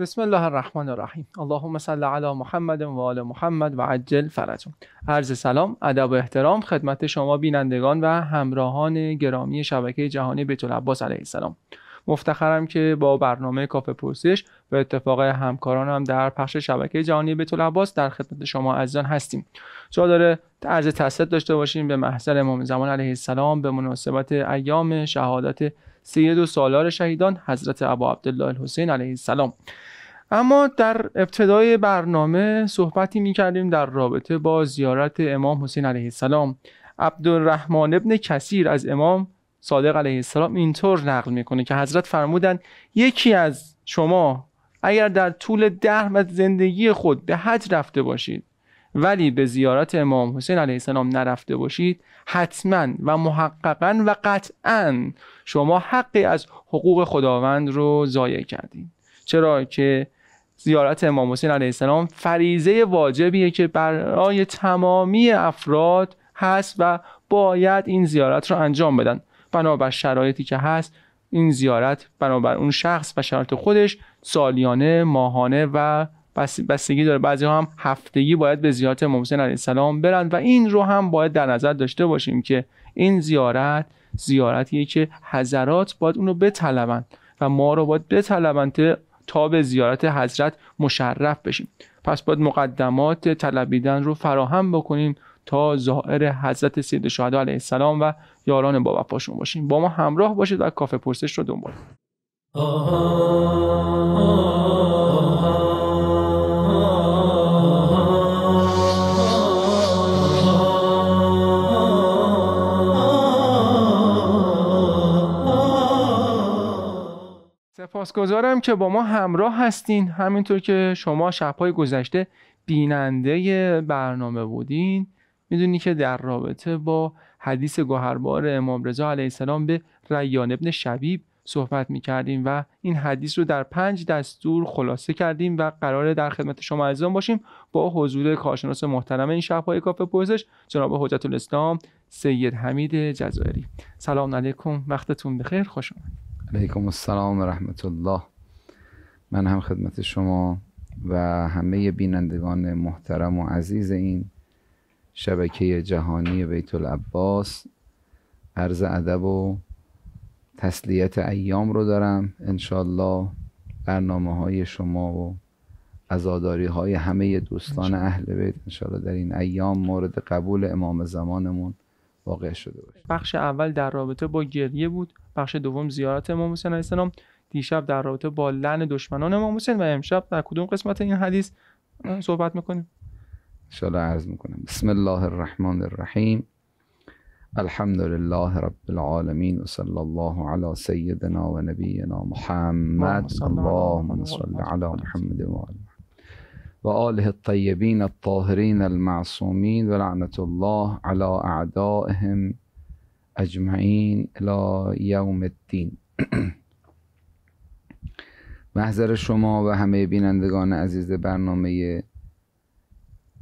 بسم الله الرحمن الرحیم اللهم صل علی محمد و آل محمد و عجل فرجهم عرض سلام ادب و احترام خدمت شما بینندگان و همراهان گرامی شبکه جهانی بیت العباس علیه السلام مفتخرم که با برنامه کافه پرسش و اتفاق همکارانم هم در پخش شبکه جهانی بیت العباس در خدمت شما عزیزان هستیم جا داره عرض تسلیت داشته باشیم به محضر امام زمان علیه السلام به مناسبت ایام شهادت سید و سالار شهیدان حضرت ابا عبدالله الحسین علیه السلام اما در ابتدای برنامه صحبتی می کردیم در رابطه با زیارت امام حسین علیه السلام عبدالرحمن ابن کثیر از امام صادق علیه السلام اینطور نقل میکنه که حضرت فرمودند یکی از شما اگر در طول ده زندگی خود به حج رفته باشید ولی به زیارت امام حسین علیه السلام نرفته باشید حتما و محققا و قطعا شما حقی از حقوق خداوند رو ضایع کردید چرا که زیارت امام حسین علیه السلام فریزه واجبیه که برای تمامی افراد هست و باید این زیارت رو انجام بدن بنابر شرایطی که هست این زیارت بنابر اون شخص و شرایط خودش سالیانه ماهانه و بستگی داره بعضی هم هفتگی باید به زیارت امام حسین علیه السلام برن و این رو هم باید در نظر داشته باشیم که این زیارت زیارتیه که حضرات باید اون رو بطلبند و ما رو باید بطلبند تا به زیارت حضرت مشرف بشیم پس باید مقدمات طلبیدن رو فراهم بکنیم تا ظاهر حضرت سید شهدا علیه السلام و یاران با وفاشون باشیم با ما همراه باشید و کافه پرسش رو دنبال سپاسگزارم که با ما همراه هستین همینطور که شما شبهای گذشته بیننده برنامه بودین میدونی که در رابطه با حدیث گوهربار امام رضا علیه السلام به ریان ابن شبیب صحبت میکردیم و این حدیث رو در پنج دستور خلاصه کردیم و قراره در خدمت شما عزیزان باشیم با حضور کارشناس محترم این شبهای کافه پوزش جناب حجت الاسلام سید حمید جزائری سلام علیکم وقتتون بخیر خوش آمدید علیکم السلام و رحمت الله من هم خدمت شما و همه بینندگان محترم و عزیز این شبکه جهانی بیت العباس عرض ادب و تسلیت ایام رو دارم انشالله برنامه های شما و ازاداری های همه دوستان اهل بیت انشالله در این ایام مورد قبول امام زمانمون واقع شده باشه بخش اول در رابطه با گریه بود بخش دوم زیارت امام حسین علیه السلام دیشب در رابطه با لعن دشمنان امام حسین و امشب در کدوم قسمت این حدیث صحبت میکنیم الله عرض میکنم بسم الله الرحمن الرحیم الحمد لله رب العالمین و صلی الله علی سیدنا و نبینا محمد اللهم صل علی محمد و آل و آله الطیبین الطاهرین المعصومین و لعنت الله علی اعدائهم اجمعین الی یوم الدین محضر شما و همه بینندگان عزیز برنامه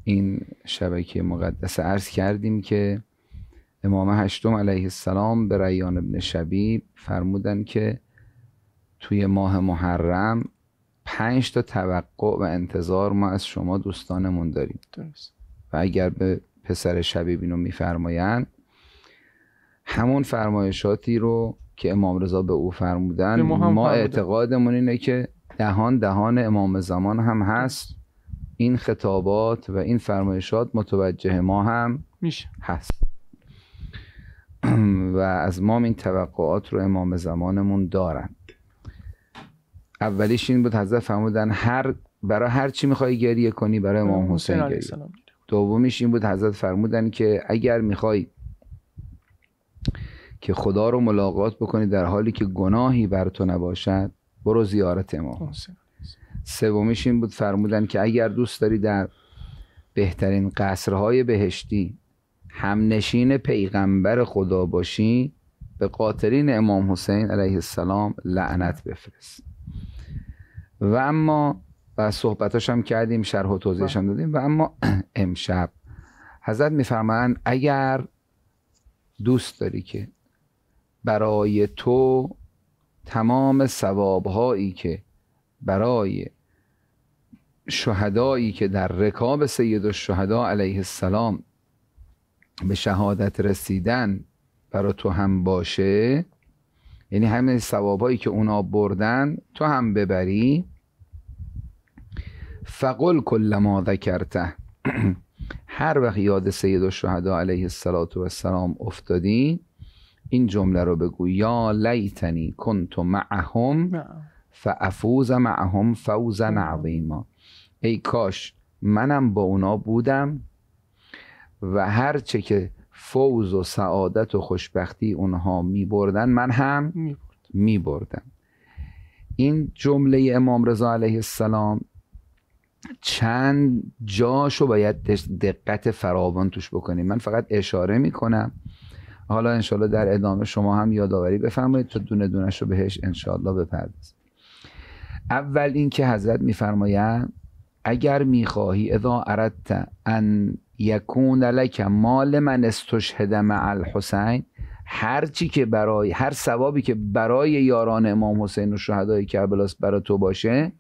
این شبکه مقدس عرض کردیم که امام هشتم علیه السلام به ریان ابن شبیب فرمودن که توی ماه محرم پنج تا توقع و انتظار ما از شما دوستانمون داریم درست و اگر به پسر شبیب اینو میفرمایند همون فرمایشاتی رو که امام رضا به او فرمودن ما, اعتقادمون اینه که دهان دهان امام زمان هم هست این خطابات و این فرمایشات متوجه ما هم میشه هست و از ما این توقعات رو امام زمانمون دارن اولیش این بود حضرت فرمودن هر برای هر چی میخوای گریه کنی برای امام حسین گریه دومیش این بود حضرت فرمودن که اگر میخوای که خدا رو ملاقات بکنی در حالی که گناهی بر تو نباشد برو زیارت امام حسین سومیش این بود فرمودن که اگر دوست داری در بهترین قصرهای بهشتی همنشین پیغمبر خدا باشی به قاطرین امام حسین علیه السلام لعنت بفرست و اما و صحبتاش هم کردیم شرح و توضیحش هم بله. دادیم و اما امشب حضرت میفرمایند اگر دوست داری که برای تو تمام ثوابهایی که برای شهدایی که در رکاب سید شهدا علیه السلام به شهادت رسیدن برای تو هم باشه یعنی همه ثوابایی که اونا بردن تو هم ببری فقل کل ما ذکرته هر وقت یاد سید و علیه السلام افتادی این جمله رو بگو یا لیتنی کنت معهم فافوز معهم فوز عظیما ای کاش منم با اونا بودم و هرچه که فوز و سعادت و خوشبختی اونها می بردن من هم می, بردم این جمله امام رضا علیه السلام چند جاشو باید دقت فراوان توش بکنیم من فقط اشاره میکنم حالا انشالله در ادامه شما هم یادآوری بفرمایید تا دونه دونش رو بهش انشالله بپردازیم اول اینکه حضرت میفرمایند اگر میخواهی اذا اردت ان یکون لک مال من استشهد مع الحسین هر چی که برای هر ثوابی که برای یاران امام حسین و شهدای کربلاست برای تو باشه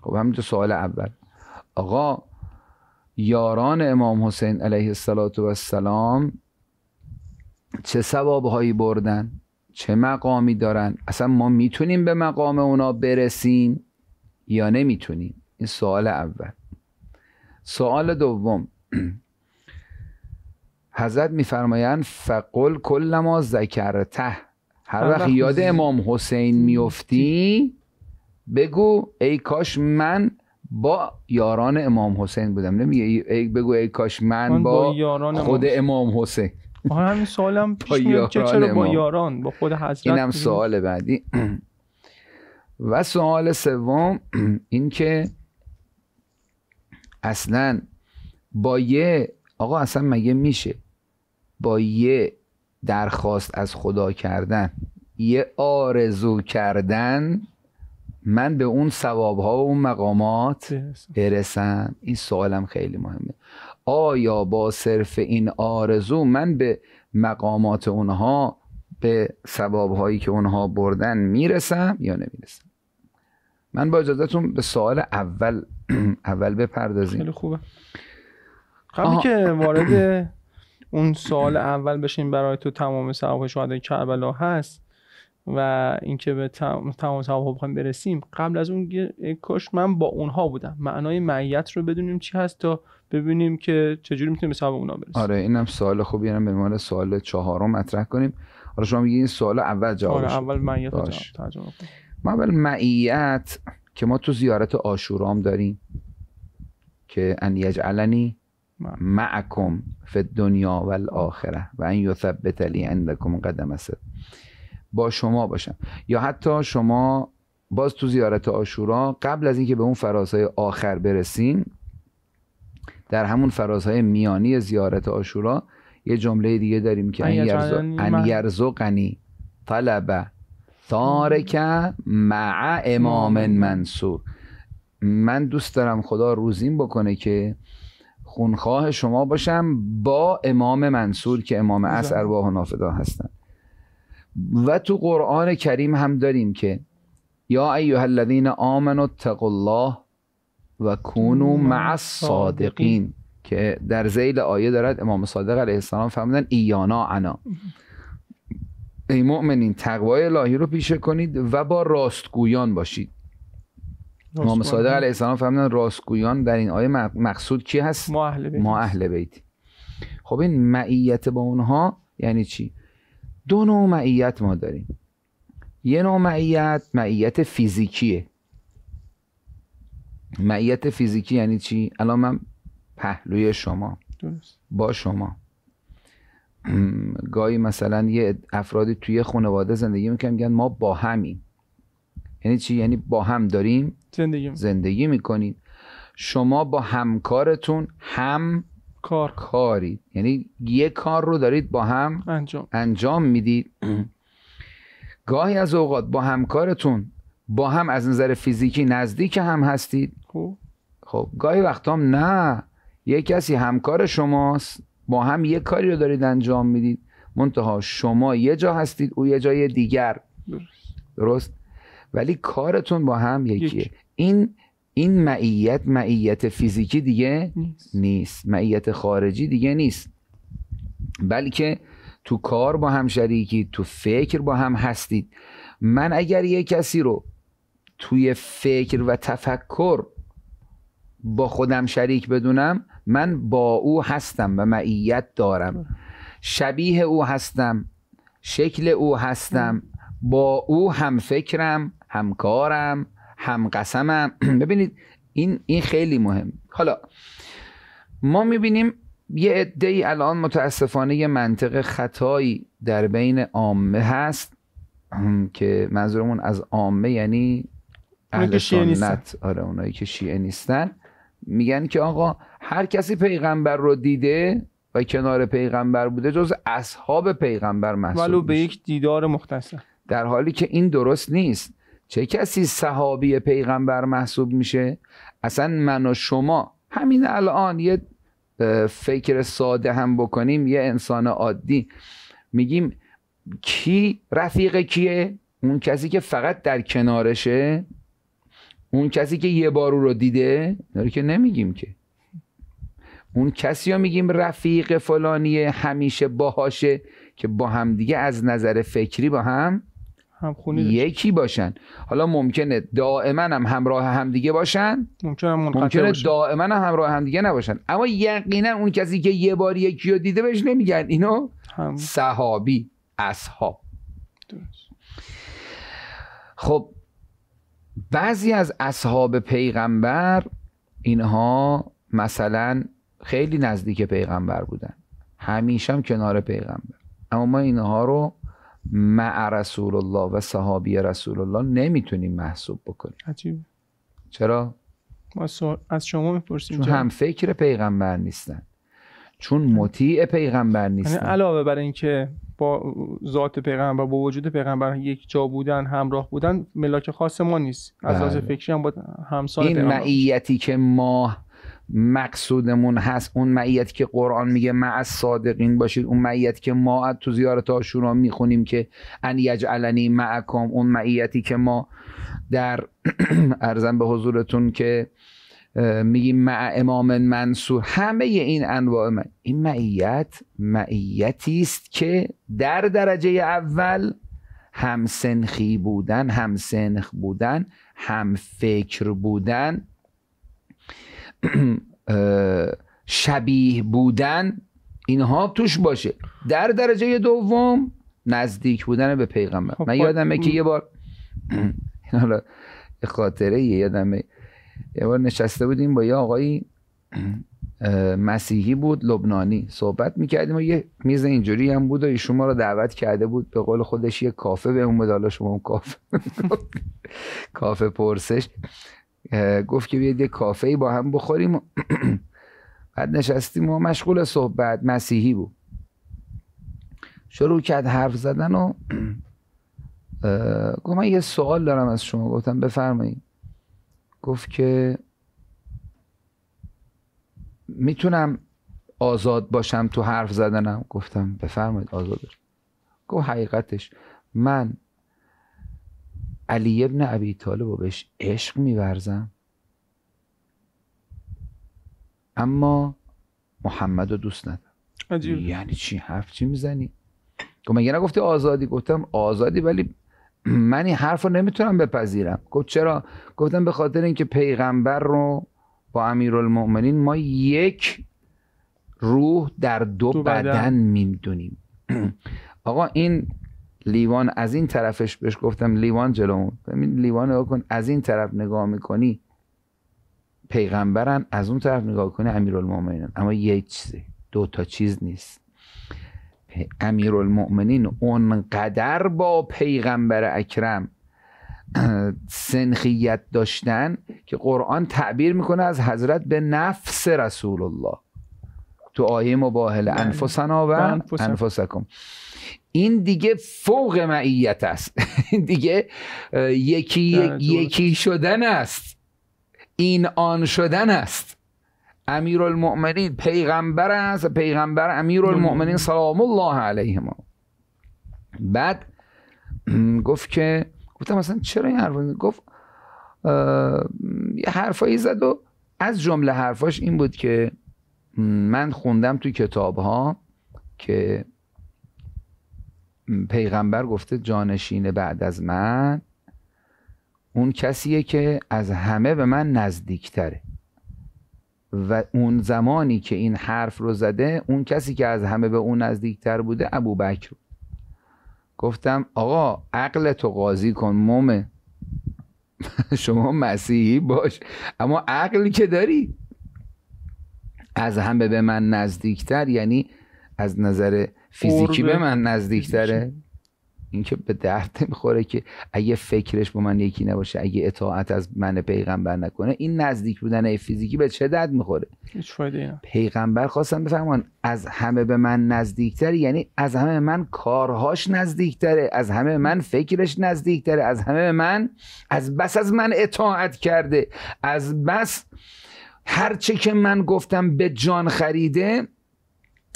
خب همینطور سوال اول آقا یاران امام حسین علیه السلام چه هایی بردن چه مقامی دارن اصلا ما میتونیم به مقام اونا برسیم یا نمیتونیم این سوال اول سوال دوم حضرت میفرمایند فقل کل ما ذکرته هر وقت یاد امام حسین میفتی بگو ای کاش من با یاران امام حسین بودم نمیگه ای بگو ای کاش من, با, خود امام حسین آره همین سوالم پیش چرا با یاران با خود حضرت اینم سوال بعدی و سوال سوم اینکه اصلا با یه آقا اصلا مگه میشه با یه درخواست از خدا کردن یه آرزو کردن من به اون ثواب ها و اون مقامات برسم این سوالم خیلی مهمه آیا با صرف این آرزو من به مقامات اونها به ثواب هایی که اونها بردن میرسم یا نمیرسم من با اجازهتون به سوال اول اول بپردازیم خیلی خوبه قبلی که وارد اون سال اول بشیم برای تو تمام سوابق شهدای کربلا هست و اینکه به تمام سوابق بخوایم برسیم قبل از اون کاش من با اونها بودم معنای معیت رو بدونیم چی هست تا ببینیم که چجوری میتونیم به سوابق اونا برسیم آره اینم سوال خوبی اینم به عنوان سوال چهارم مطرح کنیم حالا شما میگی این سوال اول جواب آره اول معیت ما اول که ما تو زیارت آشورام داریم که ان یجعلنی معکم فی دنیا و الاخره و این یثبت لی عندکم قدم است با شما باشم یا حتی شما باز تو زیارت آشورا قبل از اینکه به اون فرازهای آخر برسیم در همون فرازهای میانی زیارت آشورا یه جمله دیگه داریم که ان یرزقنی طلبه تارک مع امام منصور من دوست دارم خدا روزیم بکنه که خونخواه شما باشم با امام منصور که امام از ارواح و نافدا هستند و تو قرآن کریم هم داریم که یا ایها الذین آمنوا اتقوا الله و کونو مع الصادقین که در زیل آیه دارد امام صادق علیه السلام فرمودن ایانا انا ای مؤمنین تقوای الهی رو پیشه کنید و با راستگویان باشید امام صادق علیه السلام فهمیدن راستگویان در این آیه مقصود کی هست ما اهل بیت, ما اهل بیت. خب این معیت با اونها یعنی چی دو نوع معیت ما داریم یه نوع معیت معیت فیزیکیه معیت فیزیکی یعنی چی الان من پهلوی شما با شما گاهی مثلا یه افرادی توی خانواده زندگی میکنن میگن ما با همیم یعنی چی یعنی با هم داریم زندگی زندگی میکنید شما با همکارتون هم کار کارید یعنی یه کار رو دارید با هم انجام, انجام میدید گاهی از اوقات با همکارتون با هم از نظر فیزیکی نزدیک هم هستید خب گاهی وقت هم نه یه کسی همکار شماست با هم یه کاری رو دارید انجام میدید منتها شما یه جا هستید او یه جای دیگر درست ولی کارتون با هم یکیه این این معیت معیت فیزیکی دیگه نیست. معیت خارجی دیگه نیست بلکه تو کار با هم شریکی تو فکر با هم هستید من اگر یه کسی رو توی فکر و تفکر با خودم شریک بدونم من با او هستم و معیت دارم شبیه او هستم شکل او هستم با او هم فکرم همکارم هم قسمم. ببینید این این خیلی مهم حالا ما میبینیم یه عده الان متاسفانه یه منطق خطایی در بین عامه هست که منظورمون از عامه یعنی اهل سنت آره اونایی که شیعه نیستن میگن که آقا هر کسی پیغمبر رو دیده و کنار پیغمبر بوده جز اصحاب پیغمبر محسوب ولو به یک دیدار مختصر در حالی که این درست نیست چه کسی صحابی پیغمبر محسوب میشه اصلا من و شما همین الان یه فکر ساده هم بکنیم یه انسان عادی میگیم کی رفیق کیه اون کسی که فقط در کنارشه اون کسی که یه بار او رو دیده داره که نمیگیم که اون کسی رو میگیم رفیق فلانیه همیشه باهاشه که با هم دیگه از نظر فکری با هم یکی باشن حالا ممکنه دائما هم همراه همدیگه باشن ممکنه, ممکنه دائما هم همراه همدیگه نباشن اما یقینا اون کسی که یه بار یکی رو دیده بهش نمیگن اینو هم. صحابی اصحاب خب بعضی از اصحاب پیغمبر اینها مثلا خیلی نزدیک پیغمبر بودن همیشه هم کنار پیغمبر اما ما اینها رو مع رسول الله و صحابی رسول الله نمیتونیم محسوب بکنیم عجیب چرا؟ ما از شما میپرسیم چون هم فکر پیغمبر نیستن چون مطیع پیغمبر یعنی نیستن علاوه بر اینکه با ذات پیغمبر با وجود پیغمبر یک جا بودن همراه بودن ملاک خاص ما نیست از بله. لحاظ فکری هم با همسال این معیتی که ما مقصودمون هست اون معیت که قرآن میگه مع از صادقین باشید اون معیت که ما تو زیارت آشورا میخونیم که ان یجعلنی معکم اون معیتی که ما در ارزم به حضورتون که میگیم مع امام منصور همه این انواع من. این معیت معیتی است که در درجه اول همسنخی بودن همسنخ بودن هم فکر بودن شبیه بودن اینها توش باشه در درجه دوم نزدیک بودن به پیغمبر خب، من یادمه که یه بار حالا خاطره یه یادمه یه بار نشسته بودیم با یه آقایی مسیحی بود لبنانی صحبت میکردیم و یه میز اینجوری هم بود و ایشون رو دعوت کرده بود به قول خودش یه کافه به اون حالا شما کافه کافه پرسش گفت که بیاید یه کافه با هم بخوریم و بعد نشستیم و مشغول صحبت مسیحی بود شروع کرد حرف زدن و گفت من یه سوال دارم از شما گفتم بفرمایید گفت که میتونم آزاد باشم تو حرف زدنم گفتم بفرمایید آزاد گفت حقیقتش من علی ابن ابی طالب رو بهش عشق میورزم اما محمد رو دوست ندارم عجیب. یعنی چی حرف چی میزنی گفت خب مگه نگفتی آزادی گفتم آزادی ولی من این حرف رو نمیتونم بپذیرم گفت خب چرا گفتم به خاطر اینکه پیغمبر رو با امیرالمؤمنین ما یک روح در دو, بدن, بدن میدونیم آقا این لیوان از این طرفش بهش گفتم لیوان جلومون ببین لیوان رو کن از این طرف نگاه میکنی پیغمبرن از اون طرف نگاه کنی امیرالمؤمنین اما یه چیز دو تا چیز نیست امیرالمؤمنین اونقدر با پیغمبر اکرم سنخیت داشتن که قرآن تعبیر میکنه از حضرت به نفس رسول الله تو آیه مباهله انفسنا و بله، انفسکم این دیگه فوق معیت است این دیگه یکی یکی شدن است این آن شدن است امیر المؤمنین پیغمبر است پیغمبر امیر المؤمنین سلام الله علیه ما بعد گفت که گفتم مثلا چرا این حرف گفت یه حرفایی زد و از جمله حرفاش این بود که من خوندم تو کتاب ها که پیغمبر گفته جانشین بعد از من اون کسیه که از همه به من نزدیکتره و اون زمانی که این حرف رو زده اون کسی که از همه به اون نزدیکتر بوده ابو بکر گفتم آقا عقل تو قاضی کن مومه شما مسیحی باش اما عقلی که داری از همه به من نزدیکتر یعنی از نظر فیزیکی به من نزدیکتره اینکه به درد میخوره که اگه فکرش با من یکی نباشه اگه اطاعت از من پیغمبر نکنه این نزدیک بودن فیزیکی به چه درد میخوره هیچ پیغمبر خواستم بفهمان از همه به من نزدیکتر یعنی از همه من کارهاش نزدیکتره از همه من فکرش نزدیکتره از همه من از بس از من اطاعت کرده از بس هرچه که من گفتم به جان خریده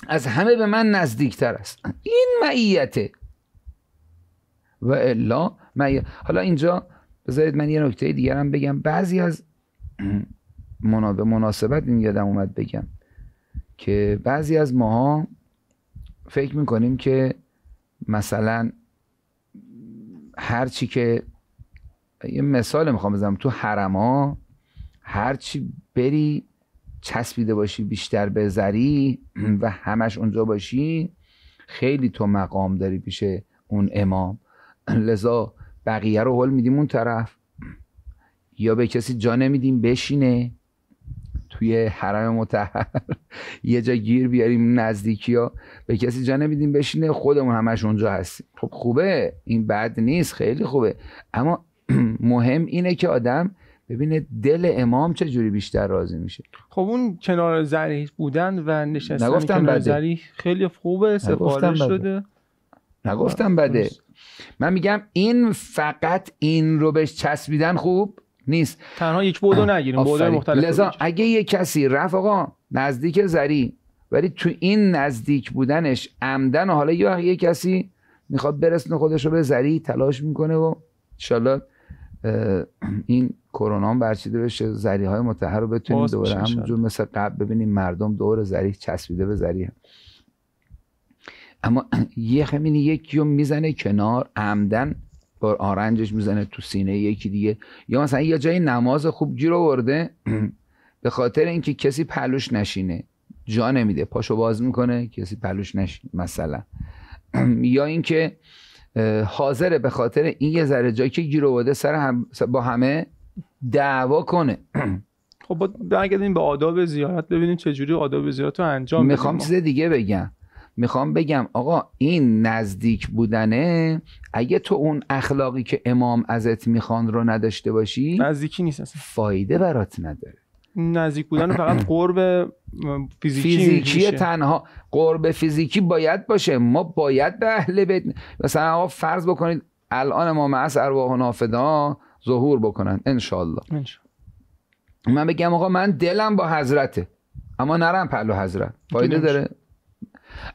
از همه به من نزدیکتر است این معیته و الا حالا اینجا بذارید من یه نکته دیگرم بگم بعضی از به مناسبت این یادم اومد بگم که بعضی از ماها فکر میکنیم که مثلا هرچی که یه مثال میخوام بزنم تو حرم ها هرچی بری چسبیده باشی بیشتر به و همش اونجا باشی خیلی تو مقام داری پیش اون امام لذا بقیه رو حل میدیم اون طرف یا به کسی جا نمیدیم بشینه توی حرم متحر یه جا گیر بیاریم نزدیکی ها به کسی جا نمیدیم بشینه خودمون همش اونجا هستیم خب خوبه این بد نیست خیلی خوبه اما مهم اینه که آدم ببینه دل امام چه جوری بیشتر راضی میشه خب اون کنار زری بودن و نشستن نگفتم بده. خیلی خوبه سفارش شده نگفتم بده من میگم این فقط این رو بهش چسبیدن خوب نیست تنها یک بودو نگیریم بودو مختلف لذا اگه یه کسی رفت آقا نزدیک زری ولی تو این نزدیک بودنش عمدن و حالا یه کسی میخواد برسن خودش رو به زری تلاش میکنه و انشالله این کرونا برچیده بشه زری های متحر رو بتونیم دوباره همونجور مثل قبل ببینیم مردم دور زری چسبیده به زریه اما یه خمینی یکی رو میزنه کنار عمدن با آرنجش میزنه تو سینه یکی دیگه یا مثلا یه جایی نماز خوب گیر ورده به خاطر اینکه کسی پلوش نشینه جا نمیده پاشو باز میکنه کسی پلوش نشینه مثلا یا اینکه حاضره به خاطر این یه ذره جایی که گیر سر هم با همه دعوا کنه خب برگردیم به آداب زیارت ببینیم چه جوری آداب زیارت رو انجام میخوام چیز دیگه بگم میخوام بگم آقا این نزدیک بودنه اگه تو اون اخلاقی که امام ازت میخوان رو نداشته باشی نزدیکی نیست فایده برات نداره نزدیک بودن فقط قرب فیزیکی, فیزیکی تنها قرب فیزیکی باید باشه ما باید به اهل بیت مثلا آقا فرض بکنید الان ما معص ارواح و نافدا ظهور بکنن انشالله من بگم آقا من دلم با حضرته اما نرم پلو حضرت فایده داره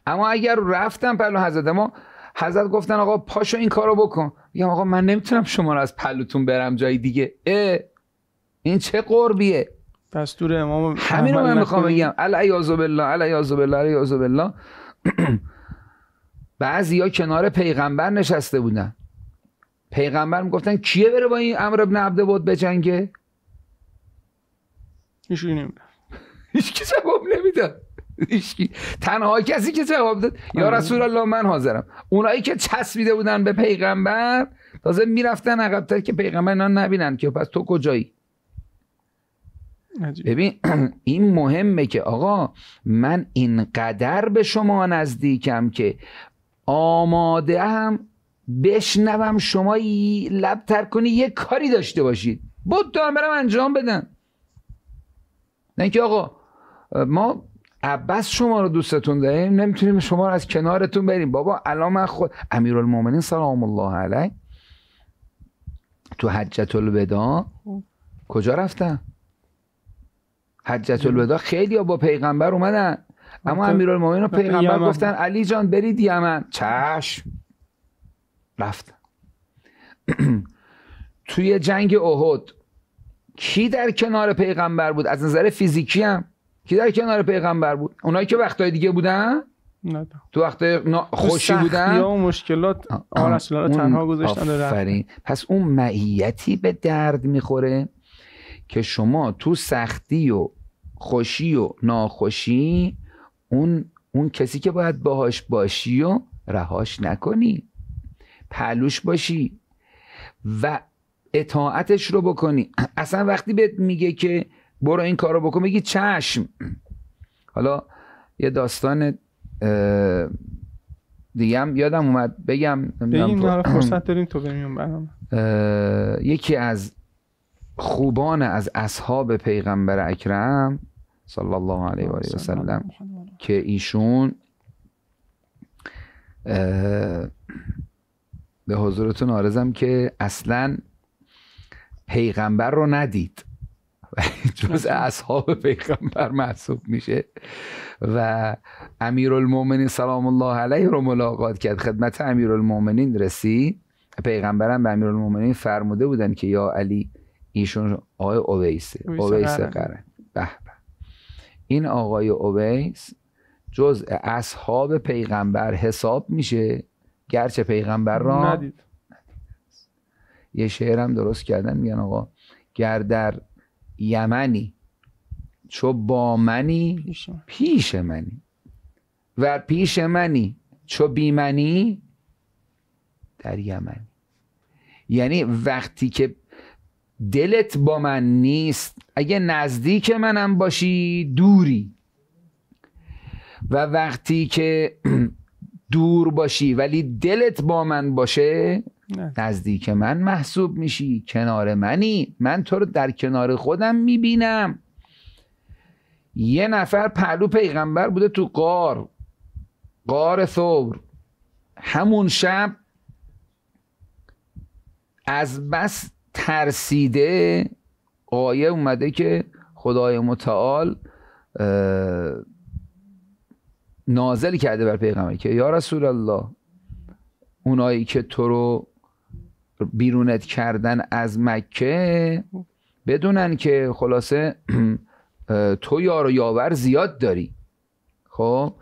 اما اگر رفتم پلو حضرت ما حضرت گفتن آقا پاشو این کارو بکن میگم آقا من نمیتونم شما رو از پلوتون برم جای دیگه این چه قربیه دستور امام همین رو من میخوام بگم الیاذ بالله الیاذ بالله بالله بعضیا کنار پیغمبر نشسته بودن پیغمبر میگفتن کیه بره با این امر ابن عبد بود بجنگه هیچکی هیچ کی جواب نمیده تنها کسی که جواب داد یا آره. رسول الله من حاضرم اونایی که چسبیده بودن به پیغمبر تازه میرفتن عقبتر که پیغمبر اینا نبینن که پس تو کجایی ببین این مهمه که آقا من اینقدر به شما نزدیکم که آماده هم بشنوم شما لب تر کنی یه کاری داشته باشید بود دارم برم انجام بدن نه اینکه آقا ما عباس شما رو دوستتون داریم نمیتونیم شما رو از کنارتون بریم بابا الان من خود امیرالمومنین سلام الله علیه تو حجت الودا خب. کجا رفتم حجت الوداع خیلی با پیغمبر اومدن اما امیرالمومنین و پیغمبر گفتن علی جان برید یمن چشم رفت توی جنگ احد کی در کنار پیغمبر بود از نظر فیزیکی هم کی در کنار پیغمبر بود اونایی که وقتای دیگه بودن نه تو وقت خوشی بودن یا مشکلات آرسلا رو تنها گذاشتن آفرین پس اون معیتی به درد میخوره که شما تو سختی و خوشی و ناخوشی اون اون کسی که باید باهاش باشی و رهاش نکنی پلوش باشی و اطاعتش رو بکنی اصلا وقتی بهت میگه که برو این کار رو بکن میگی چشم حالا یه داستان دیگه هم یادم اومد بگم بگیم فرصت داریم تو یکی از خوبان از اصحاب پیغمبر اکرم صلی الله علیه و آله سلم که ایشون به حضورتون آرزم که اصلا پیغمبر رو ندید و جز اصحاب پیغمبر محسوب میشه و امیر سلام الله علیه رو ملاقات کرد خدمت امیر رسید پیغمبرم به امیر فرموده بودن که یا علی ایشون آقای اویسه اویسه قرن این آقای اویس جز اصحاب پیغمبر حساب میشه گرچه پیغمبر را ندید. یه شعرم درست کردن میگن آقا گر در یمنی چو با منی پیش منی و پیش منی چو بی منی در یمنی یعنی وقتی که دلت با من نیست اگه نزدیک منم باشی دوری و وقتی که دور باشی ولی دلت با من باشه نزدیک من محسوب میشی کنار منی من تو رو در کنار خودم میبینم یه نفر پهلو پیغمبر بوده تو قار قار ثور همون شب از بس ترسیده آیه اومده که خدای متعال نازل کرده بر پیغمبر که یا رسول الله اونایی که تو رو بیرونت کردن از مکه بدونن که خلاصه تو یار و یاور زیاد داری خب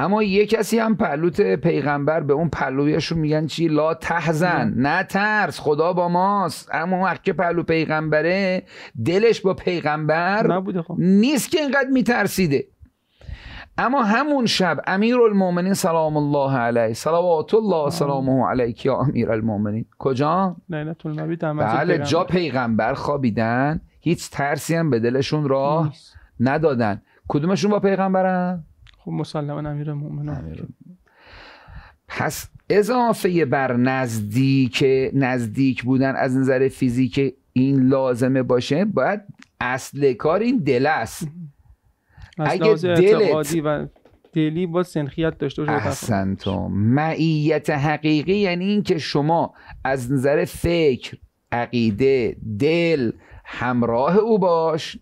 اما یه کسی هم پلوت پیغمبر به اون پلویشون میگن چی لا تحزن نه ترس خدا با ماست اما که پلو پیغمبره دلش با پیغمبر خب. نیست که اینقدر میترسیده اما همون شب امیر المومنین سلام الله علیه سلامات الله سلامه علیکی یا امیر المومنین کجا؟ بله جا پیغمبر خوابیدن هیچ ترسی هم به دلشون راه ندادن کدومشون با پیغمبرن؟ خب مسلما امیر پس اضافه بر نزدیک نزدیک بودن از نظر فیزیک این لازمه باشه باید اصل کار این دل است اگه دلت دلی با سنخیت داشته باشه تو معیت حقیقی یعنی اینکه شما از نظر فکر عقیده دل همراه او باش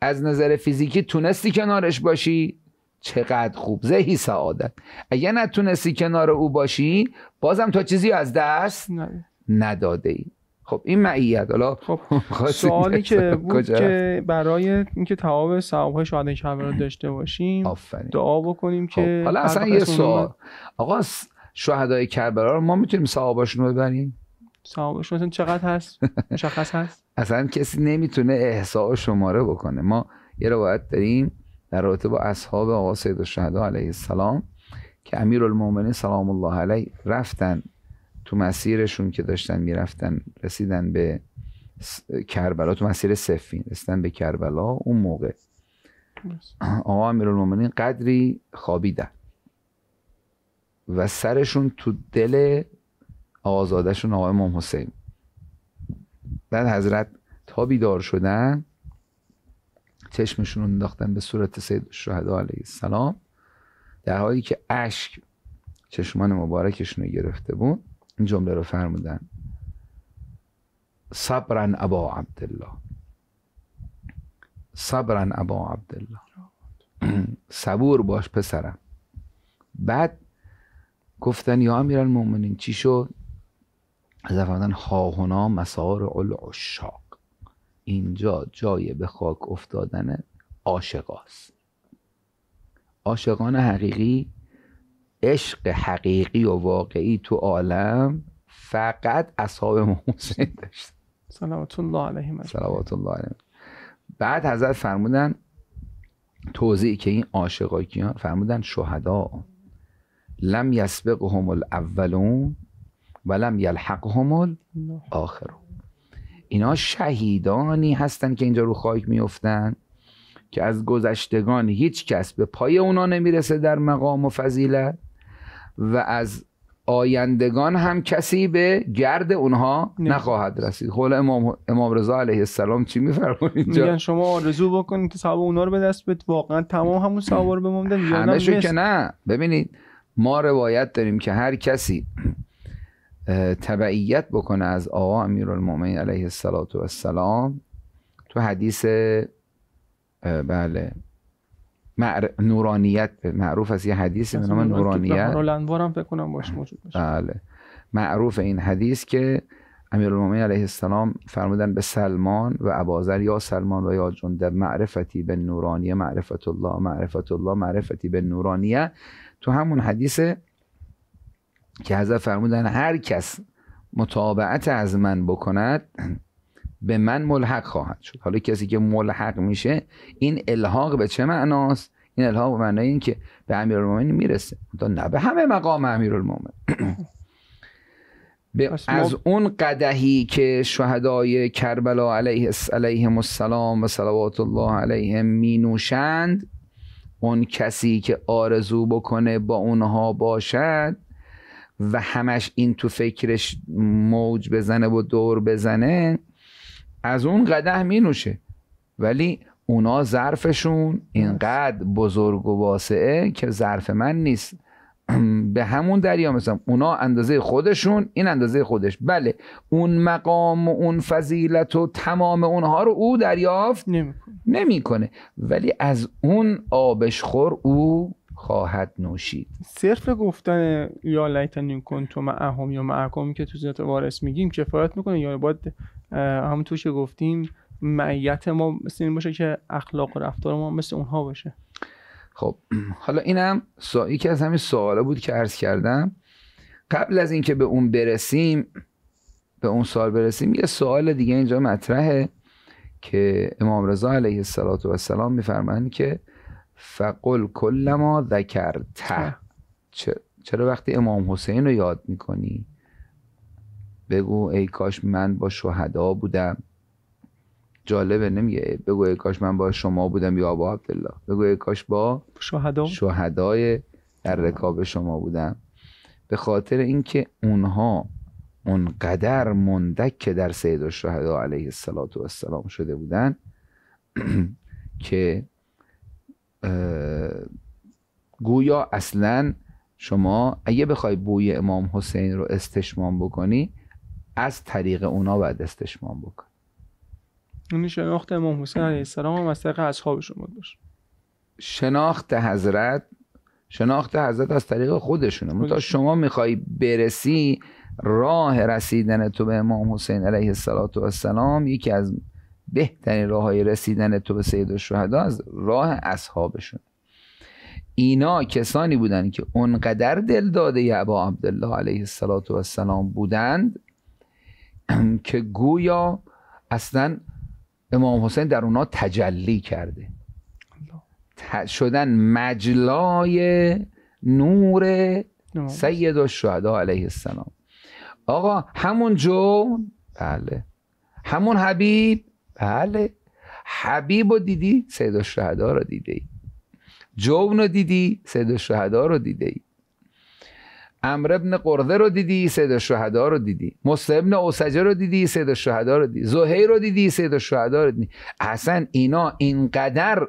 از نظر فیزیکی تونستی کنارش باشی چقدر خوب زهی سعادت اگه نتونستی کنار او باشی بازم تو چیزی از دست نداده ای خب این معیت حالا خب, خب. سوالی که بود که برای اینکه تواب ثواب های شاید رو داشته باشیم دعا بکنیم خب، که حالا اصلا یه سوال آقا شهدای کربلا رو ما میتونیم ثواباشون رو بریم ثوابشون چقدر هست مشخص هست اصلا کسی نمیتونه احساس شماره بکنه ما یه باید داریم در رابطه با اصحاب آقا سید الشهدا علیه السلام که امیرالمومنین سلام الله علیه رفتن تو مسیرشون که داشتن میرفتن رسیدن به کربلا تو مسیر سفین رسیدن به کربلا اون موقع آقا امیرالمومنین قدری خوابیدن و سرشون تو دل آزادشون آقای امام حسین بعد حضرت تا بیدار شدن چشمشون رو انداختن به صورت سید شهدا علیه السلام در حالی که اشک چشمان مبارکشون رو گرفته بود این جمله رو فرمودن صبرن ابا عبدالله صبرن ابا عبدالله صبور باش پسرم بعد گفتن یا امیر چی شد؟ از افردن هاهنا مسار العشاق اینجا جای به خاک افتادن عاشقاست عاشقان حقیقی عشق حقیقی و واقعی تو عالم فقط اصحاب محسن داشت صلوات الله علیهم صلوات الله علیه بعد حضرت فرمودن توضیحی که این عاشقاکیان فرمودن شهدا لم یسبقهم الاولون و لم یلحقهم الاخرون اینا شهیدانی هستن که اینجا رو خاک میفتن که از گذشتگان هیچ کس به پای اونا نمیرسه در مقام و فضیلت و از آیندگان هم کسی به گرد اونها نخواهد رسید قول خب، امام, امام رضا علیه السلام چی میفرمون اینجا میگن شما آرزو بکنید که ثواب اونا رو به دست واقعا تمام همون ثواب رو به ما همه که نه ببینید ما روایت داریم که هر کسی تبعیت بکنه از آقا امیرالمومنین علیه السلام تو حدیث بله نورانیت معروف از یه حدیث به نام نورانیت بکنم باش موجود باشه بله معروف این حدیث که امیرالمومنین علیه السلام فرمودن به سلمان و عبازر یا سلمان و یا جندب معرفتی به نورانیه معرفت الله معرفت الله معرفتی به نورانیه تو همون حدیث که حضرت فرمودن هر کس متابعت از من بکند به من ملحق خواهد شد حالا کسی که ملحق میشه این الحاق به چه معناست این الحاق به معنای این که به امیرالمومنین میرسه نه به همه مقام امیرالمومنین از اون قدهی که شهدای کربلا علیه علیهم السلام و صلوات الله علیهم می نوشند اون کسی که آرزو بکنه با اونها باشد و همش این تو فکرش موج بزنه و دور بزنه از اون قده می نوشه ولی اونا ظرفشون اینقدر بزرگ و واسعه که ظرف من نیست به همون دریا مثلا اونا اندازه خودشون این اندازه خودش بله اون مقام و اون فضیلت و تمام اونها رو او دریافت نمیکنه نمی ولی از اون آبش خور او خواهد نوشید صرف گفتن یا لیتنین کن تو معهم یا معکم که تو زیادت وارث میگیم کفایت میکنه یا یعنی باید همون که گفتیم معیت ما مثل این باشه که اخلاق و رفتار ما مثل اونها باشه خب حالا اینم یکی از همین سوالا بود که عرض کردم قبل از اینکه به اون برسیم به اون سوال برسیم یه سوال دیگه اینجا مطرحه که امام رضا علیه السلام میفرمایند که فقل کل ما ذکرته چرا وقتی امام حسین رو یاد میکنی بگو ای کاش من با شهدا بودم جالبه نمیگه بگو ای کاش من با شما بودم یا با عبدالله بگو ای کاش با شهدای در رکاب شما بودم به خاطر اینکه اونها اونقدر مندک که در سید شهدا علیه السلام شده بودن که گویا اصلا شما اگه بخوای بوی امام حسین رو استشمام بکنی از طریق اونا باید استشمام بکن اونی یعنی شناخت امام حسین علیه السلام هم از طریق اصحابشون شما شناخت حضرت شناخت حضرت از طریق خودشونه تا شما میخوای برسی راه رسیدن تو به امام حسین علیه السلام یکی از بهترین راه های رسیدن تو به سید الشهدا از راه اصحابشون اینا کسانی بودند که اونقدر دل داده ابا عبدالله علیه السلام بودند که گویا اصلا امام حسین در اونا تجلی کرده شدن مجلای نور سید و علیه السلام آقا همون جو بله همون حبیب بله حبیب رو دیدی سید شهده رو دیده ای جون رو دیدی سید شهده رو دیده ای امر ابن قرده رو دیدی سید الشهدا رو دیدی مسلم ابن اوسجه رو دیدی سید الشهدا رو دیدی زهیر رو دیدی سید الشهدا رو دیدی اصلا اینا اینقدر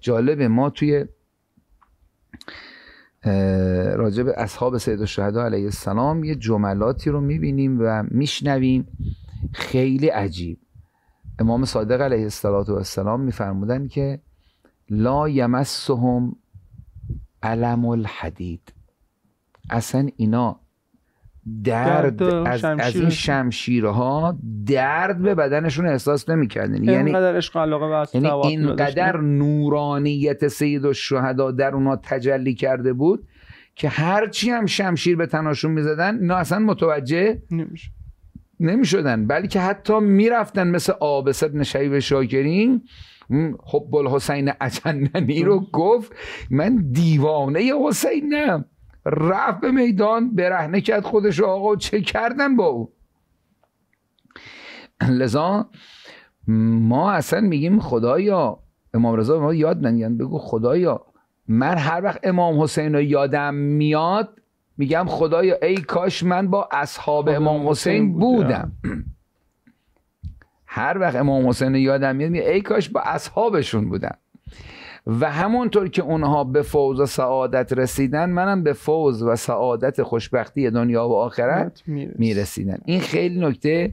جالب ما توی راجب اصحاب سید الشهدا علیه السلام یه جملاتی رو میبینیم و میشنویم خیلی عجیب امام صادق علیه السلام میفرمودن که لا یمسهم علم الحدید اصلا اینا درد, از, از, این شمشیرها درد به بدنشون احساس نمیکردن یعنی عشق یعنی اینقدر نورانیت سید و در اونا تجلی کرده بود که هرچی هم شمشیر به تناشون میزدن اینا اصلا متوجه نمیشه نمیشدن بلکه حتی میرفتن مثل نشایی ابن شاکرین بل خب، حسین اجننی رو گفت من دیوانه حسینم رفت به میدان برهنه کرد خودش رو آقا چه کردن با او لذا ما اصلا میگیم خدایا امام رضا ما یاد نمیگن بگو خدایا من هر وقت امام حسین رو یادم میاد میگم خدایا ای کاش من با اصحاب امام حسین بودم هر وقت امام حسین یادم میاد ای کاش با اصحابشون بودم و همونطور که اونها به فوز و سعادت رسیدن منم به فوز و سعادت خوشبختی دنیا و آخرت میرسیدن این خیلی نکته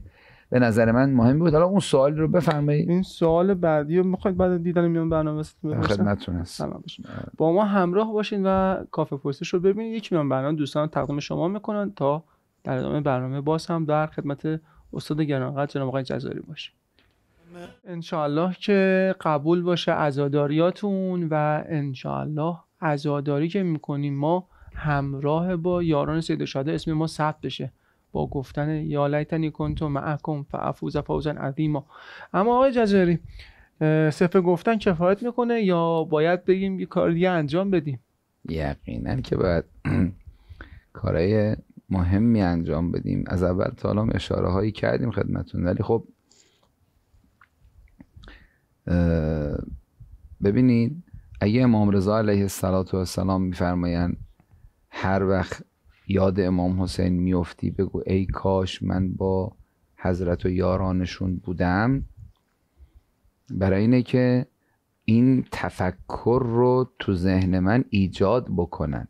به نظر من مهم بود حالا اون سوال رو بفرمایید این سوال بعدی رو میخواید بعد دیدن میان برنامه خدمتتون هست با ما همراه باشین و کافه پرسش رو ببینید یک میان برنامه دوستان تقدیم شما میکنن تا در ادامه برنامه باز هم در خدمت استاد گرانقدر جناب آقای جزاری باشیم انشاالله که قبول باشه عزاداریاتون و انشاالله عزاداری که میکنیم ما همراه با یاران سید شاده اسم ما ثبت بشه با گفتن یا لیتنی کنتو معکم فعفوز فوزا عظیما اما آقای ججری صفه گفتن کفایت میکنه یا باید بگیم یه کار دیگه انجام بدیم یقینا که باید کارهای مهمی انجام بدیم از اول تا الان اشاره هایی کردیم خدمتون ولی خب ببینید اگه امام رضا علیه السلام میفرمایند هر وقت یاد امام حسین میفتی بگو ای کاش من با حضرت و یارانشون بودم برای اینه که این تفکر رو تو ذهن من ایجاد بکنن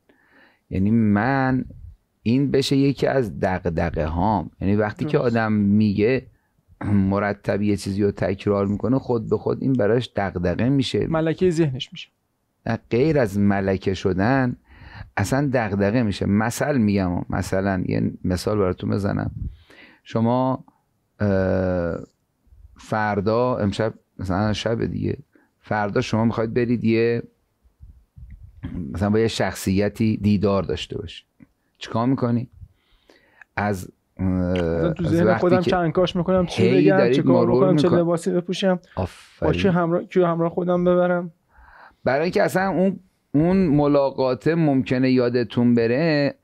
یعنی من این بشه یکی از دقدقه هام یعنی وقتی که آدم میگه مرتب یه چیزی رو تکرار میکنه خود به خود این براش دقدقه میشه ملکه ذهنش میشه غیر از ملکه شدن اصلا دغدغه میشه مثل میگم مثلا یه مثال براتون بزنم شما فردا امشب مثلا شب دیگه فردا شما میخواید برید یه مثلا با یه شخصیتی دیدار داشته باشی چیکار میکنی از تو ذهن خودم چند کاش میکنم چی بگم چه کار بکنم چه لباسی بپوشم با کی همراه همراه خودم ببرم برای اینکه اصلا اون اون ملاقات ممکنه یادتون بره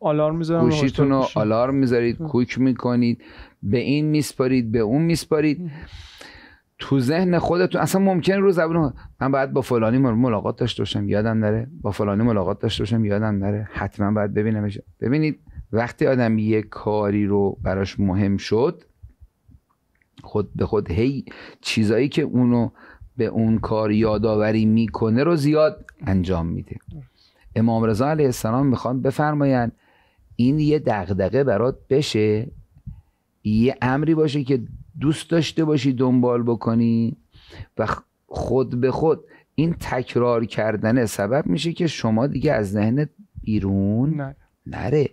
آلارم میذارم گوشیتون رو آلارم میذارید کوک میکنید به این میسپارید به اون میسپارید تو ذهن خودتون اصلا ممکنه روز من بعد با فلانی ملاقات داشته باشم یادم نره با فلانی ملاقات داشته باشم یادم نره حتما باید ببینمش ببینید وقتی آدم یه کاری رو براش مهم شد خود به خود هی چیزایی که اونو به اون کار یادآوری میکنه رو زیاد انجام میده امام رضا علیه السلام میخوان بفرمایند این یه دغدغه برات بشه یه امری باشه که دوست داشته باشی دنبال بکنی و خود به خود این تکرار کردنه سبب میشه که شما دیگه از ذهنت بیرون نره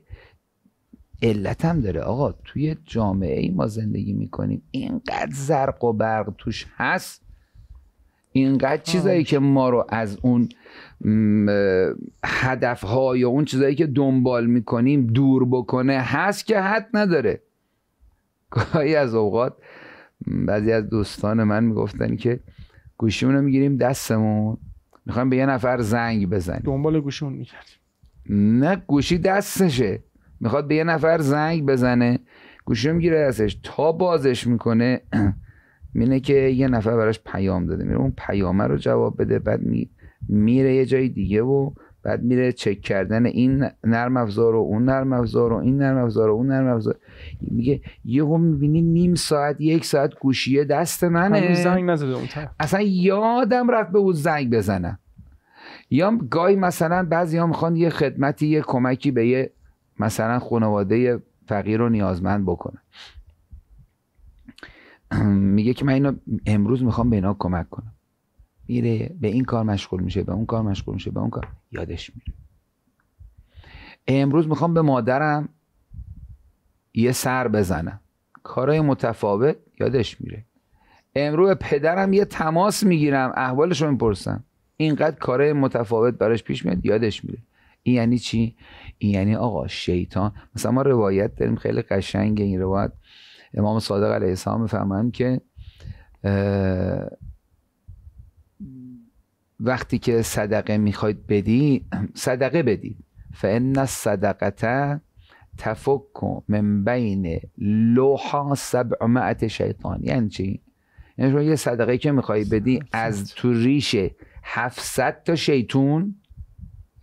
علت هم داره آقا توی جامعه ای ما زندگی میکنیم اینقدر زرق و برق توش هست اینقدر چیزایی که ما رو از اون ها یا اون چیزایی که دنبال میکنیم دور بکنه هست که حد نداره گاهی از اوقات بعضی از دوستان من میگفتن که گوشیمون رو میگیریم دستمون میخوایم به یه نفر زنگ بزنیم دنبال گوشیمون میکردیم نه گوشی دستشه میخواد به یه نفر زنگ بزنه گوشی میگیره دستش تا بازش میکنه اینه که یه نفر براش پیام داده میره اون پیامه رو جواب بده بعد میره یه جای دیگه و بعد میره چک کردن این نرم افزار و اون نرم افزار و این نرم افزار و اون نرم افزار میگه یهو میبینی نیم ساعت یک ساعت گوشیه دست منه زنگ اصلا یادم رفت به اون زنگ بزنم یا گای مثلا بعضی ها میخوان یه خدمتی یه کمکی به یه مثلا خانواده فقیر رو نیازمند بکنه میگه که من اینو امروز میخوام به اینا کمک کنم میره به این کار مشغول میشه به اون کار مشغول میشه به اون کار یادش میره امروز میخوام به مادرم یه سر بزنم کارهای متفاوت یادش میره امروز پدرم یه تماس میگیرم احوالش رو میپرسم اینقدر کارهای متفاوت براش پیش میاد یادش میره این یعنی چی این یعنی آقا شیطان مثلا ما روایت داریم خیلی قشنگ این روایت امام صادق علیه السلام میفرمایند که وقتی که صدقه میخواید بدی صدقه بدید فان الصدقه تفک من بین لوحا مئات شیطان یعنی چی؟ یعنی شما یه صدقه که میخوای بدی از تو ریشه 700 تا شیطون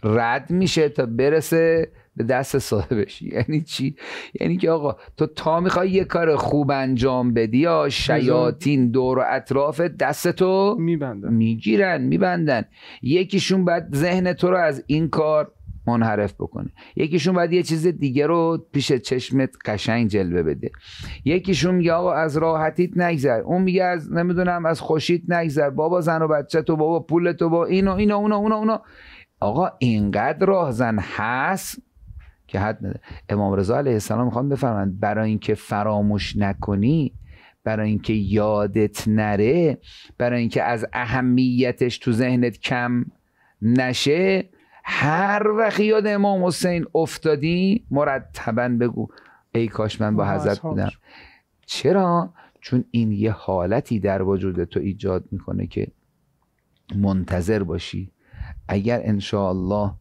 رد میشه تا برسه به دست صاحبش یعنی چی یعنی که آقا تو تا میخوای یه کار خوب انجام بدی یا شیاطین دور و اطراف دست تو میبندن میگیرن میبندن یکیشون بعد ذهن تو رو از این کار منحرف بکنه یکیشون بعد یه چیز دیگه رو پیش چشمت قشنگ جلوه بده یکیشون میگه آقا از راحتیت نگذر اون میگه از نمیدونم از خوشیت نگذر بابا زن و بچه تو بابا پول تو با اینو اینو اونو اونو اونو آقا اینقدر راهزن هست که حد امام رضا علیه السلام میخوام بفرمایند برای اینکه فراموش نکنی برای اینکه یادت نره برای اینکه از اهمیتش تو ذهنت کم نشه هر وقت یاد امام حسین افتادی مرتبا بگو ای کاش من با خب، حضرت خب. بودم چرا چون این یه حالتی در وجود تو ایجاد میکنه که منتظر باشی اگر انشاءالله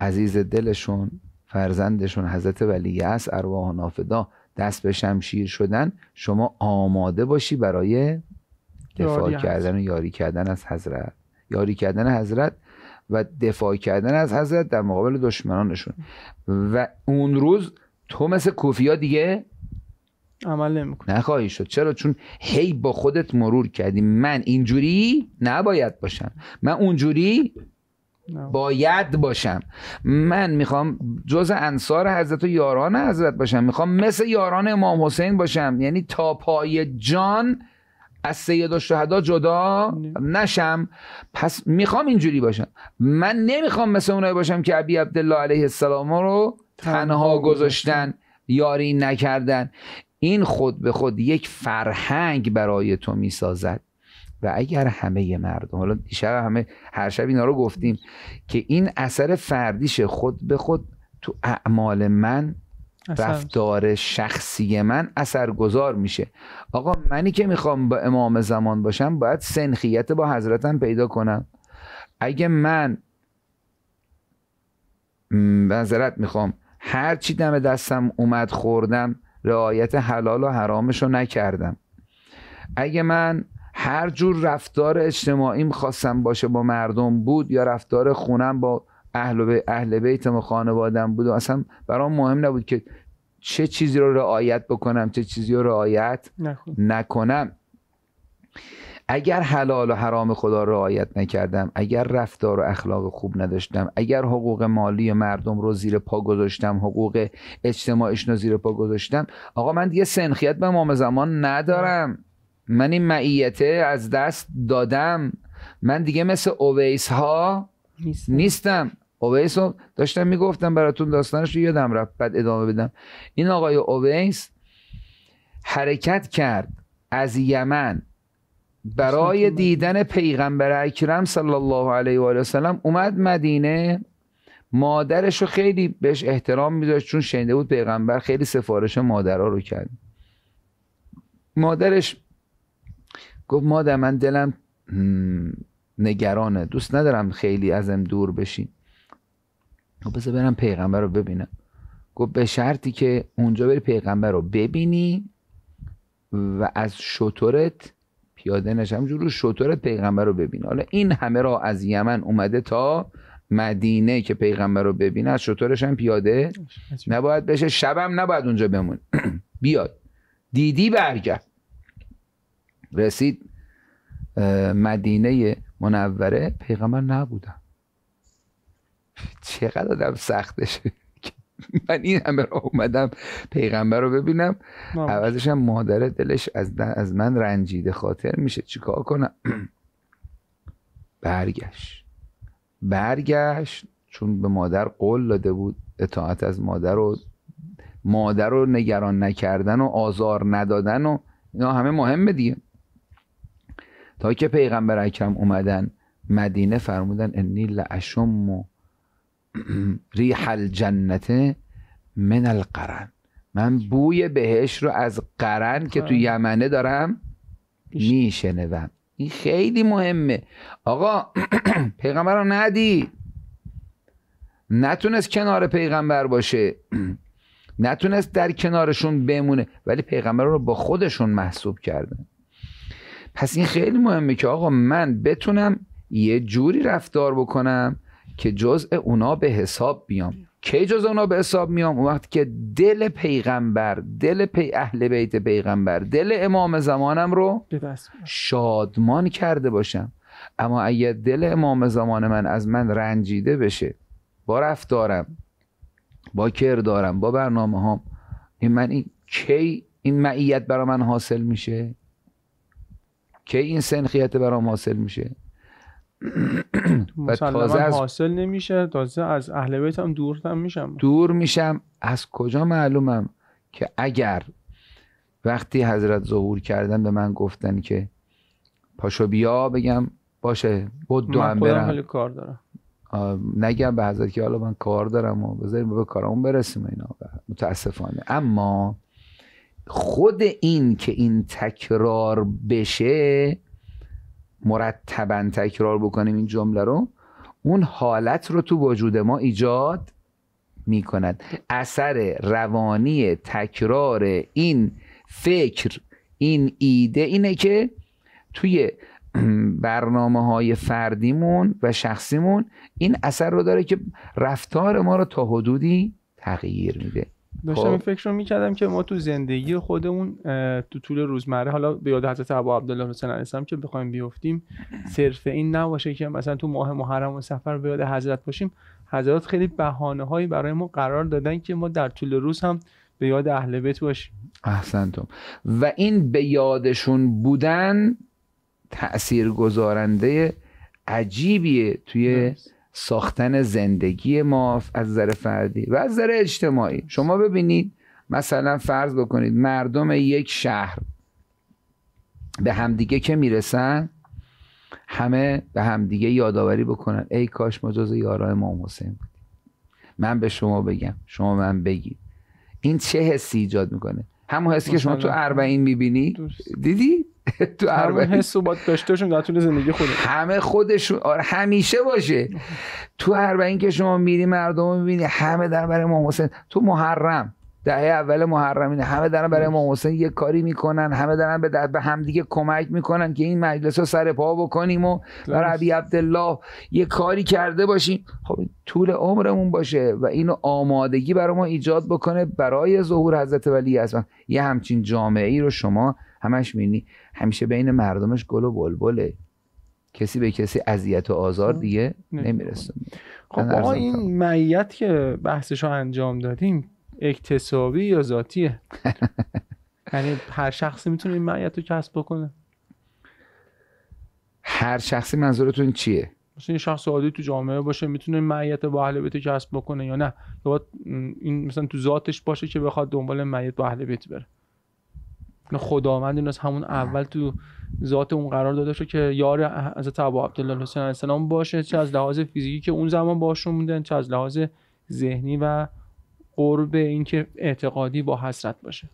عزیز دلشون فرزندشون حضرت ولیعصر ارواح نافدا دست به شمشیر شدن شما آماده باشی برای دفاع کردن و یاری کردن از حضرت یاری کردن حضرت و دفاع کردن از حضرت در مقابل دشمنانشون و اون روز تو مثل کوفیا دیگه عمل نمیکنی نخواهی شد چرا چون هی با خودت مرور کردی من اینجوری نباید باشم من اونجوری باید باشم من میخوام جز انصار حضرت و یاران حضرت باشم میخوام مثل یاران امام حسین باشم یعنی تا پای جان از سید و شهدا جدا نشم پس میخوام اینجوری باشم من نمیخوام مثل اونایی باشم که ابی عبدالله علیه السلام رو تنها گذاشتن یاری نکردن این خود به خود یک فرهنگ برای تو میسازد و اگر همه مردم حالا دیشب همه هر شب اینا رو گفتیم که این اثر فردیش خود به خود تو اعمال من رفتار شخصی من اثرگذار میشه آقا منی که میخوام با امام زمان باشم باید سنخیت با حضرتم پیدا کنم اگه من حضرت میخوام هر چی دم دستم اومد خوردم رعایت حلال و حرامش رو نکردم اگه من هر جور رفتار اجتماعی خواستم باشه با مردم بود یا رفتار خونم با اهل, و اهل بیتم و خانوادم بود و اصلا برام مهم نبود که چه چیزی رو رعایت بکنم چه چیزی رو رعایت نکنم اگر حلال و حرام خدا رو رعایت نکردم اگر رفتار و اخلاق خوب نداشتم اگر حقوق مالی مردم رو زیر پا گذاشتم حقوق اجتماعیشون رو زیر پا گذاشتم آقا من دیگه سنخیت به امام زمان ندارم من این معیته از دست دادم من دیگه مثل اویس ها نیستم, نیستم. اویس رو داشتم میگفتم براتون داستانش رو یادم رفت بعد ادامه بدم این آقای اویس حرکت کرد از یمن برای دیدن پیغمبر اکرم صلی الله علیه و سلم اومد مدینه مادرش رو خیلی بهش احترام میذاشت چون شنیده بود پیغمبر خیلی سفارش مادرها رو کرد مادرش گفت مادر من دلم نگرانه دوست ندارم خیلی ازم دور بشی گفت بذار برم پیغمبر رو ببینم گفت به شرطی که اونجا بری پیغمبر رو ببینی و از شطورت پیاده نشم رو شطورت پیغمبر رو ببین حالا این همه را از یمن اومده تا مدینه که پیغمبر رو ببینه از شطورش هم پیاده نباید بشه شبم نباید اونجا بمون بیاد دیدی برگرد رسید مدینه منوره پیغمبر نبودم چقدر آدم سختشه من این همه را اومدم پیغمبر رو ببینم عوضشم مادر دلش از, از من رنجیده خاطر میشه چیکار کنم برگشت برگشت چون به مادر قول داده بود اطاعت از مادر و مادر رو نگران نکردن و آزار ندادن و اینا همه مهمه دیگه تا که پیغمبر اکرم اومدن مدینه فرمودن انی لعشم و ریح الجنت من القرن من بوی بهش رو از قرن که تو خب. یمنه دارم میشنوم این خیلی مهمه آقا پیغمبر رو ندی نتونست کنار پیغمبر باشه نتونست در کنارشون بمونه ولی پیغمبر رو با خودشون محسوب کردن پس این خیلی مهمه که آقا من بتونم یه جوری رفتار بکنم که جزء اونا به حساب بیام کی جز اونا به حساب میام اون وقت که دل پیغمبر دل پی اهل بیت پیغمبر دل امام زمانم رو شادمان کرده باشم اما اگه دل امام زمان من از من رنجیده بشه با رفتارم با کردارم با برنامه هم این من این کی این معیت برا من حاصل میشه که این سنخیت برام حاصل میشه و من حاصل نمیشه تازه از اهل بیت هم دورتم میشم دور میشم از کجا معلومم که اگر وقتی حضرت ظهور کردن به من گفتن که پاشو بیا بگم باشه بود دو هم برم کار دارم نگم به حضرت که حالا من کار دارم و بذاریم به کارامون برسیم اینا متاسفانه اما خود این که این تکرار بشه مرتبا تکرار بکنیم این جمله رو اون حالت رو تو وجود ما ایجاد می کند اثر روانی تکرار این فکر این ایده اینه که توی برنامه های فردیمون و شخصیمون این اثر رو داره که رفتار ما رو تا حدودی تغییر میده داشتم این خب. فکر رو میکردم که ما تو زندگی خودمون تو طول روزمره حالا به یاد حضرت ابو عبدالله حسین علیه که بخوایم بیفتیم صرف این نباشه که مثلا تو ماه محرم و سفر به یاد حضرت باشیم حضرت خیلی بهانه هایی برای ما قرار دادن که ما در طول روز هم به یاد اهل بیت باشیم احسنتم و این به یادشون بودن تأثیر گذارنده عجیبیه توی ساختن زندگی ما از نظر فردی و از نظر اجتماعی شما ببینید مثلا فرض بکنید مردم یک شهر به همدیگه که میرسن همه به همدیگه یادآوری بکنن ای کاش ما جز یارای امام حسین بودیم من به شما بگم شما من بگید این چه حسی ایجاد میکنه همون حسی که شما تو اربعین میبینی دیدی تو هر حس باید داشته باشیم زندگی خود همه خودشون آره همیشه باشه تو هر که شما میری مردم میبینی همه در برای امام تو محرم دهه اول محرمین همه دارن برای امام حسین یه کاری میکنن همه دارن به, به همدیگه کمک میکنن که این مجلس رو سر پا بکنیم و برای عبی عبدالله یه کاری کرده باشیم خب طول عمرمون باشه و اینو آمادگی برای ما ایجاد بکنه برای ظهور حضرت ولی از یه همچین جامعه ای رو شما همش میبینی همیشه بین مردمش گل و بلبله کسی به کسی اذیت و آزار خب، دیگه نمیرسه خب این معیت که بحثش انجام دادیم اکتسابی یا ذاتیه یعنی هر شخصی میتونه این معیت رو کسب بکنه هر شخصی منظورتون چیه مثلا این شخص عادی تو جامعه باشه میتونه معیت با اهل بیت کسب بکنه یا نه یا این مثلا تو ذاتش باشه که بخواد دنبال معیت با اهل بیت بره خداوند این از همون اول تو ذات اون قرار داده شد که یار از ابا عبدالله حسین علیه السلام باشه چه از لحاظ فیزیکی که اون زمان باشون بودن چه از لحاظ ذهنی و قرب اینکه اعتقادی با حسرت باشه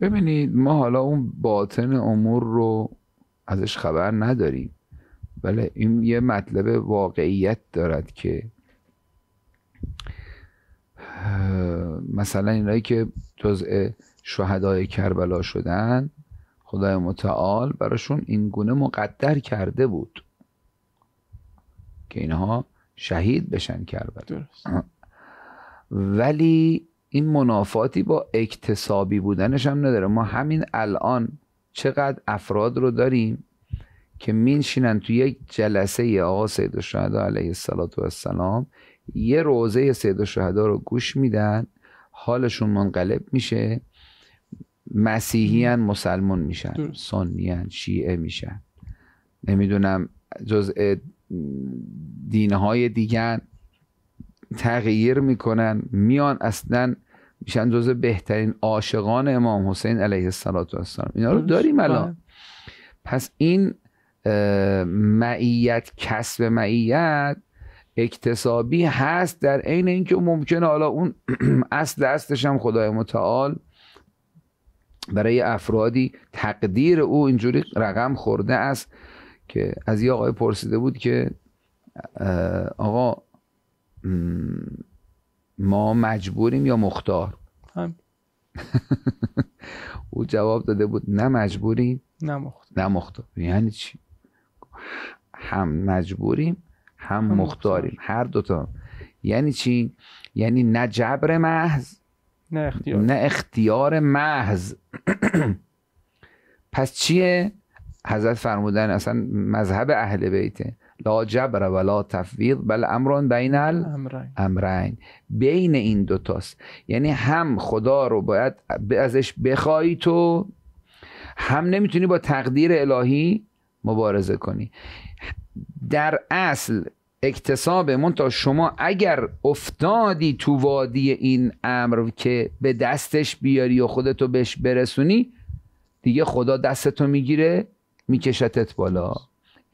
ببینید ما حالا اون باطن امور رو ازش خبر نداریم بله این یه مطلب واقعیت دارد که مثلا اینایی که جزء شهدای کربلا شدن خدای متعال براشون این گونه مقدر کرده بود که اینها شهید بشن کربلا درست. ولی این منافاتی با اکتسابی بودنش هم نداره ما همین الان چقدر افراد رو داریم که مینشینن تو یک جلسه آقا سید الشهدا علیه السلام یه روزه سید الشهدا رو گوش میدن حالشون منقلب میشه مسیحیان مسلمان میشن سنیان شیعه میشن نمیدونم جزء دینهای دیگر تغییر میکنن میان اصلا میشن جزو بهترین عاشقان امام حسین علیه السلام اینا رو داریم الان بله. پس این معیت کسب معیت اکتسابی هست در عین اینکه ممکنه حالا اون اصل دستش هم خدای متعال برای افرادی تقدیر او اینجوری رقم خورده است که از یه آقای پرسیده بود که آقا ما مجبوریم یا مختار هم. او جواب داده بود نه مجبوریم نه مختار نه مختار یعنی چی هم مجبوریم هم, مختاریم مختار. هر دوتا یعنی چی یعنی نه جبر محض نه اختیار نه اختیار محض پس چیه حضرت فرمودن اصلا مذهب اهل بیته لا جبر ولا تفویض بل امران بین الامرین بین این دوتاست یعنی هم خدا رو باید ازش بخوای تو هم نمیتونی با تقدیر الهی مبارزه کنی در اصل اکتساب تا شما اگر افتادی تو وادی این امر که به دستش بیاری و خودتو بهش برسونی دیگه خدا دستتو میگیره میکشتت بالا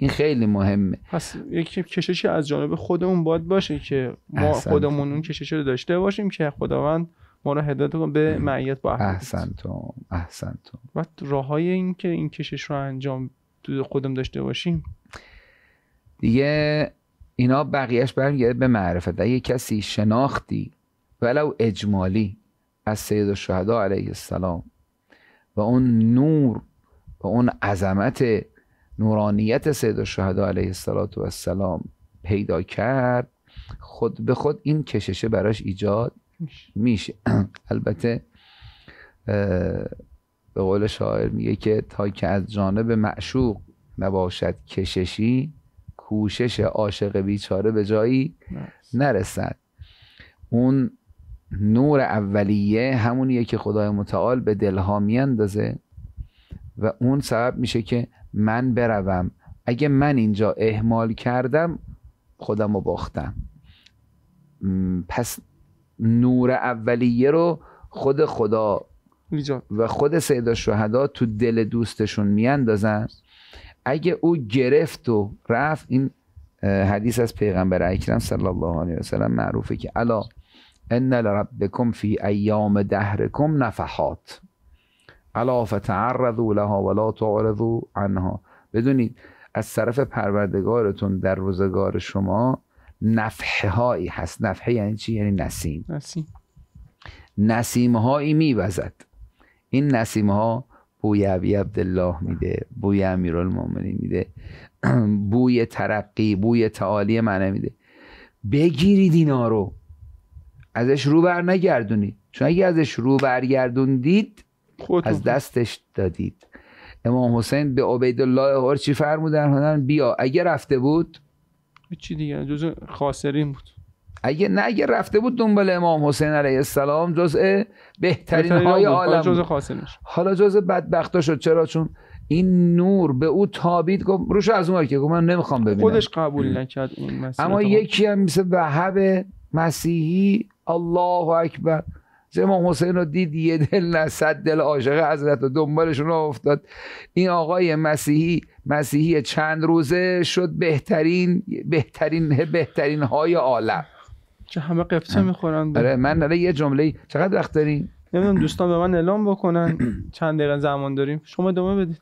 این خیلی مهمه پس یک کششی از جانب خودمون باید باشه که ما خودمون اون کشش رو داشته باشیم که خداوند ما رو هدایت کنه به معیت با احسنتون احسنتون و راه های این که این کشش رو انجام خودم داشته باشیم دیگه اینا بقیهش برمیگرده به معرفت یه کسی شناختی ولو اجمالی از سید الشهدا علیه السلام و اون نور و اون عظمت نورانیت سید الشهدا علیه السلام پیدا کرد خود به خود این کششه براش ایجاد میشه البته به قول شاعر میگه که تا که از جانب معشوق نباشد کششی کوشش عاشق بیچاره به جایی نرسد اون نور اولیه همونیه که خدای متعال به دلها میاندازه و اون سبب میشه که من بروم اگه من اینجا اهمال کردم خودم رو باختم پس نور اولیه رو خود خدا و خود سید شهدا تو دل دوستشون میاندازن اگه او گرفت و رفت این حدیث از پیغمبر اکرم صلی الله علیه سلم معروفه که الا ان لربکم فی ایام دهرکم نفحات الا فتعرضوا لها ولا تعرضوا عنها بدونید از طرف پروردگارتون در روزگار شما نفحه هست نفحه یعنی چی یعنی نسیم نسیم نسیم هایی میوزد این نسیم ها بوی عبی عبدالله میده بوی امیرالمومنین میده بوی ترقی بوی تعالی منه میده بگیرید اینا رو ازش رو بر نگردونید چون اگه ازش رو برگردوندید از دستش دادید امام حسین به عبیدالله چی فرمودن بیا اگه رفته بود چی دیگه جز خاسرین بود اگه نه اگه رفته بود دنبال امام حسین علیه السلام جزء بهترین های عالم جزء حالا جزء بدبختا شد چرا چون این نور به او تابید گفت روش از اون که گفت من نمیخوام ببینم خودش قبول نکرد اما یکی هم مثل وهب مسیحی الله اکبر امام حسین رو دید یه دل نه صد دل عاشق حضرت و دنبالشون افتاد این آقای مسیحی مسیحی چند روزه شد بهترین بهترین بهترین های عالم چه همه قفصه میخورن آره من الان یه جمله چقدر وقت داریم نمیدونم دوستان به من اعلام بکنن چند دقیقه زمان داریم شما ادامه بدید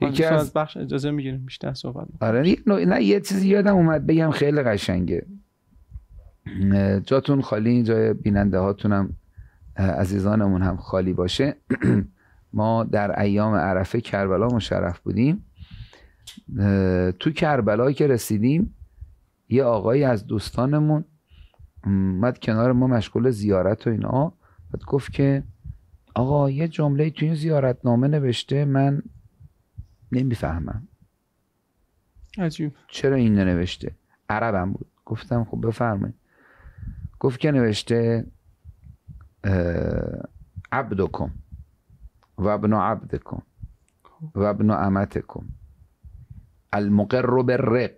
یکی از بخش اجازه میگیریم بیشتر صحبت آره نه یه چیزی یادم اومد بگم خیلی قشنگه جاتون خالی جای بیننده هاتونم عزیزانمون هم خالی باشه ما در ایام عرفه کربلا مشرف بودیم تو کربلا که رسیدیم یه آقایی از دوستانمون اومد کنار ما مشغول زیارت و اینا بعد گفت که آقا یه جمله تو این زیارت نامه نوشته من نمیفهمم عجیب چرا این نوشته عربم بود گفتم خب بفرمایید گفت که نوشته عبدکم و ابن عبدکم خب. و ابن امتکم المقر بالرق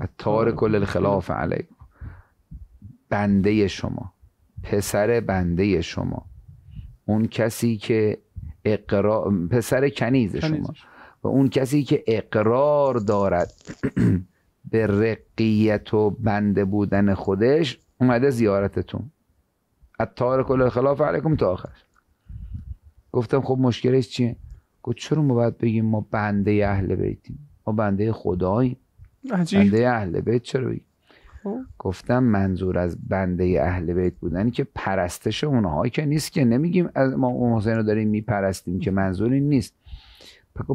التارک خب. للخلاف علیکم بنده شما پسر بنده شما اون کسی که اقرار پسر کنیز شما و اون کسی که اقرار دارد به رقیت و بنده بودن خودش اومده زیارتتون اتار کل خلاف علیکم تا آخر گفتم خب مشکلش چیه گفت چرا ما باید بگیم ما بنده اهل بیتیم ما بنده خداییم بنده اهل بیت چرا بگیم خب. گفتم منظور از بنده اهل بیت بودن که پرستش اونها که نیست که نمیگیم از ما اون حسین رو داریم میپرستیم که منظور این نیست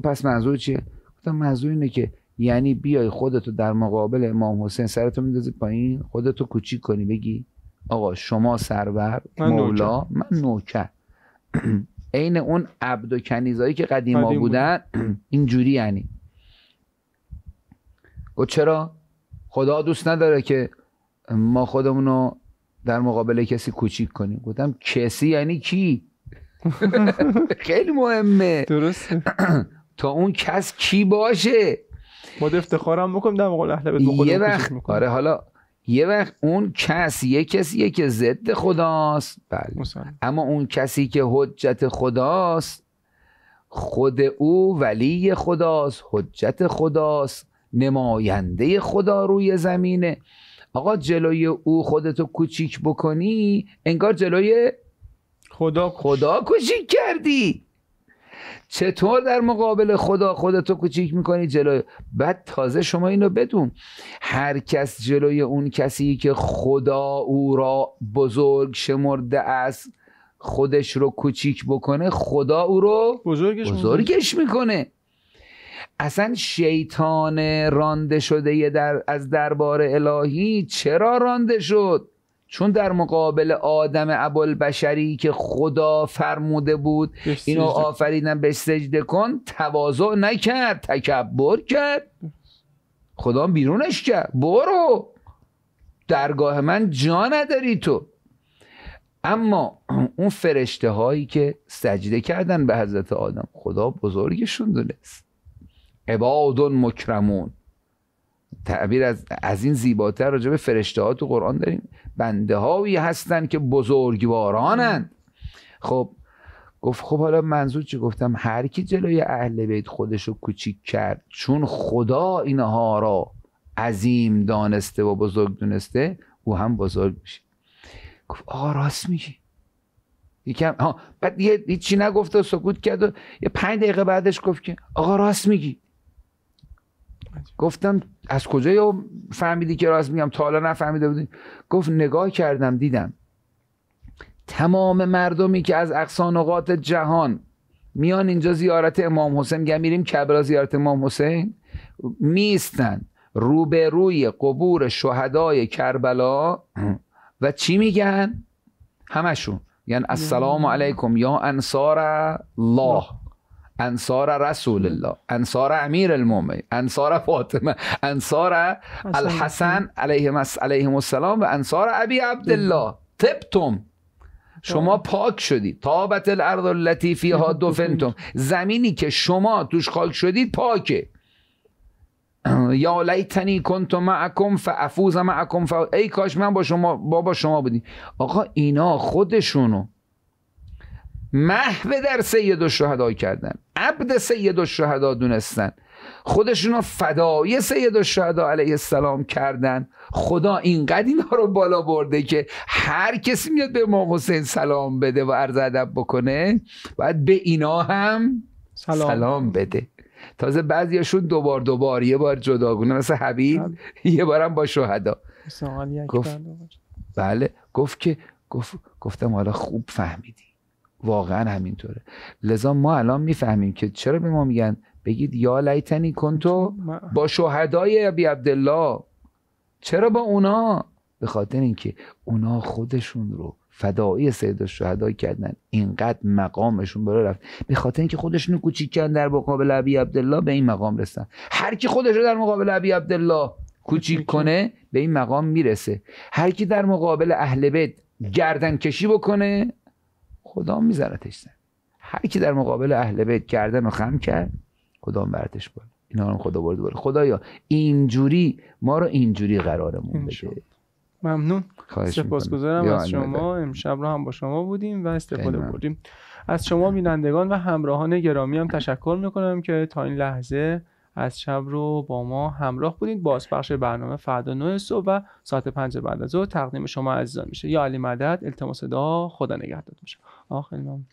پس منظور چیه گفتم منظور اینه که یعنی بیای خودتو در مقابل امام حسین سرتو میندازی پایین خودتو کوچیک کنی بگی آقا شما سرور مولا من نوکر عین اون عبد و کنیزایی که قدیما قدیم بودن اینجوری یعنی و چرا خدا دوست نداره که ما خودمون رو در مقابل کسی کوچیک کنیم گفتم کسی یعنی کی خیلی مهمه درسته تا اون کس کی باشه باید افتخارم بکنم در مقابل اهل بیت یه وقت آره حالا یه وقت اون کس یه کسیه که ضد خداست بله اما اون کسی که حجت خداست خود او ولی خداست حجت خداست نماینده خدا روی زمینه آقا جلوی او خودتو کوچیک بکنی انگار جلوی خدا خدا کوچیک کردی چطور در مقابل خدا خودتو کوچیک میکنی جلوی بعد تازه شما اینو بدون هر کس جلوی اون کسی که خدا او را بزرگ شمرده است خودش رو کوچیک بکنه خدا او رو بزرگش, میکنه اصلا شیطان رانده شده در از دربار الهی چرا رانده شد چون در مقابل آدم بشری که خدا فرموده بود اینو آفریدن به سجده کن تواضع نکرد تکبر کرد خدا بیرونش کرد برو درگاه من جا نداری تو اما اون فرشته هایی که سجده کردن به حضرت آدم خدا بزرگشون دونست عباد مکرمون تعبیر از, از این زیباتر راجع به فرشته ها تو قرآن داریم بنده هایی هستن که بزرگوارانند خب گفت خب حالا منظور چی گفتم هر کی جلوی اهل بیت خودش رو کوچیک کرد چون خدا اینها را عظیم دانسته و بزرگ دونسته او هم بزرگ میشه گفت آقا راست میگی یکم ها بعد یه چی نگفت و سکوت کرد و یه پنج دقیقه بعدش گفت که آقا راست میگی گفتم از کجا فهمیدی که راست میگم تا حالا نفهمیده بودی گفت نگاه کردم دیدم تمام مردمی که از اقصانقات جهان میان اینجا زیارت امام حسین میگن میریم کبرا زیارت امام حسین میستن روبروی قبور شهدای کربلا و چی میگن همشون یعنی, یعنی السلام علیکم یا انصار الله انصار رسول الله انصار امیر المؤمنین انصار فاطمه انصار الحسن علیه علیهم السلام و انصار ابی عبدالله تبتم شما پاک شدید تابت الارض التی فیها دفنتم زمینی که شما توش خاک شدید پاکه یا لیتنی کنت معکم فافوز معکم ف... ای کاش من با شما بابا شما آقا اینا خودشونو محو در سید الشهدا کردن عبد سید الشهدا دونستن خودشون رو فدای سید شهدا علیه السلام کردن خدا اینقدر اینا رو بالا برده که هر کسی میاد به امام حسین سلام بده و عرض ادب بکنه باید به اینا هم سلام, سلام بده تازه بعضیاشون دوبار دوبار یه بار جداگونه مثل حبیب یه بارم با شهدا گفت بله گفت که گفت گفتم حالا خوب فهمیدی واقعا همینطوره لذا ما الان میفهمیم که چرا به ما میگن بگید یا لیتنی کنتو با شهدای ابی عبدالله چرا با اونا به خاطر اینکه اونا خودشون رو فدایی سید الشهدا کردن اینقدر مقامشون بالا رفت به خاطر اینکه خودشون کوچیک کردن در مقابل ابی عبدالله به این مقام رسن هر کی خودش رو در مقابل ابی عبدالله کوچیک کنه به این مقام میرسه هر کی در مقابل اهل بیت گردن کشی بکنه خدا میزنتش زن هر کی در مقابل اهل بیت گردن و خم کرد خدا برتش بود اینا هم خدا برد خدا خدایا اینجوری ما رو اینجوری قرارمون بده ممنون سپاسگزارم از شما امشب رو هم با شما بودیم و استفاده بردیم از شما بینندگان و همراهان گرامی هم تشکر میکنم که تا این لحظه از شب رو با ما همراه بودید بازپخش برنامه فردا نو صبح و ساعت 5 بعد از ظهر تقدیم شما عزیزان میشه یا علی مدد التماس دعا خدا نگهدارتون och in einem